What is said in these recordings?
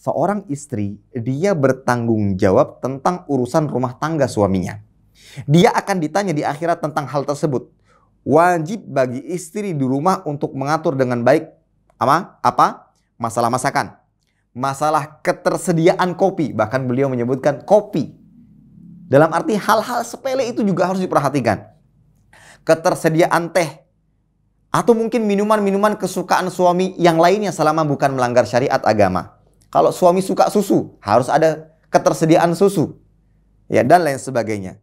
seorang istri dia bertanggung jawab tentang urusan rumah tangga suaminya. Dia akan ditanya di akhirat tentang hal tersebut. Wajib bagi istri di rumah untuk mengatur dengan baik apa? Apa? Masalah masakan. Masalah ketersediaan kopi, bahkan beliau menyebutkan kopi. Dalam arti hal-hal sepele itu juga harus diperhatikan. Ketersediaan teh, atau mungkin minuman-minuman kesukaan suami yang lainnya selama bukan melanggar syariat agama. Kalau suami suka susu, harus ada ketersediaan susu. Ya, dan lain sebagainya.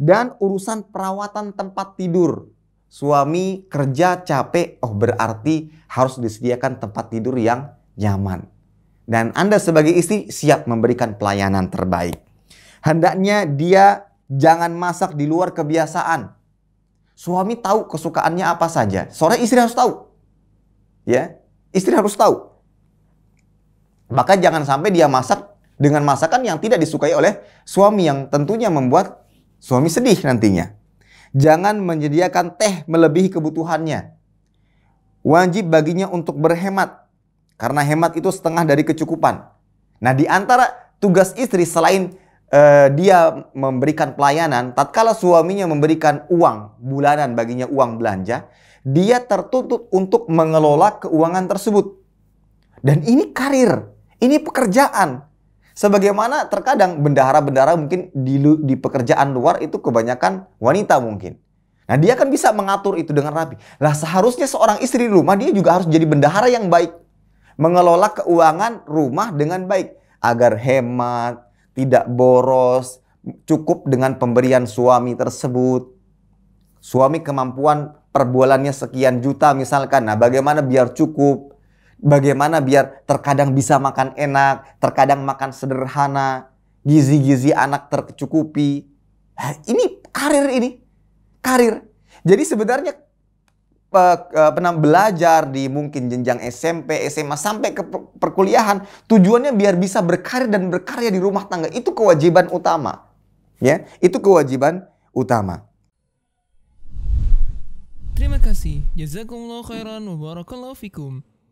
Dan urusan perawatan tempat tidur. Suami kerja capek, oh berarti harus disediakan tempat tidur yang nyaman. Dan Anda sebagai istri siap memberikan pelayanan terbaik. Hendaknya dia jangan masak di luar kebiasaan. Suami tahu kesukaannya apa saja. Sore istri harus tahu. Ya, istri harus tahu. Maka jangan sampai dia masak dengan masakan yang tidak disukai oleh suami yang tentunya membuat suami sedih nantinya. Jangan menyediakan teh melebihi kebutuhannya. Wajib baginya untuk berhemat karena hemat itu setengah dari kecukupan. Nah, di antara tugas istri selain uh, dia memberikan pelayanan, tatkala suaminya memberikan uang bulanan baginya uang belanja, dia tertuntut untuk mengelola keuangan tersebut. Dan ini karir. Ini pekerjaan. Sebagaimana terkadang bendahara-bendahara mungkin di, di pekerjaan luar itu kebanyakan wanita mungkin. Nah dia kan bisa mengatur itu dengan rapi. Lah seharusnya seorang istri di rumah dia juga harus jadi bendahara yang baik. Mengelola keuangan rumah dengan baik. Agar hemat, tidak boros, cukup dengan pemberian suami tersebut. Suami kemampuan perbualannya sekian juta misalkan. Nah bagaimana biar cukup Bagaimana biar terkadang bisa makan enak, terkadang makan sederhana, gizi-gizi anak tercukupi. Nah, ini karir ini, karir. Jadi sebenarnya pernah e, belajar di mungkin jenjang SMP, SMA sampai ke perkuliahan tujuannya biar bisa berkarir dan berkarya di rumah tangga itu kewajiban utama ya itu kewajiban utama terima kasih jazakumullah khairan wa barakallahu fikum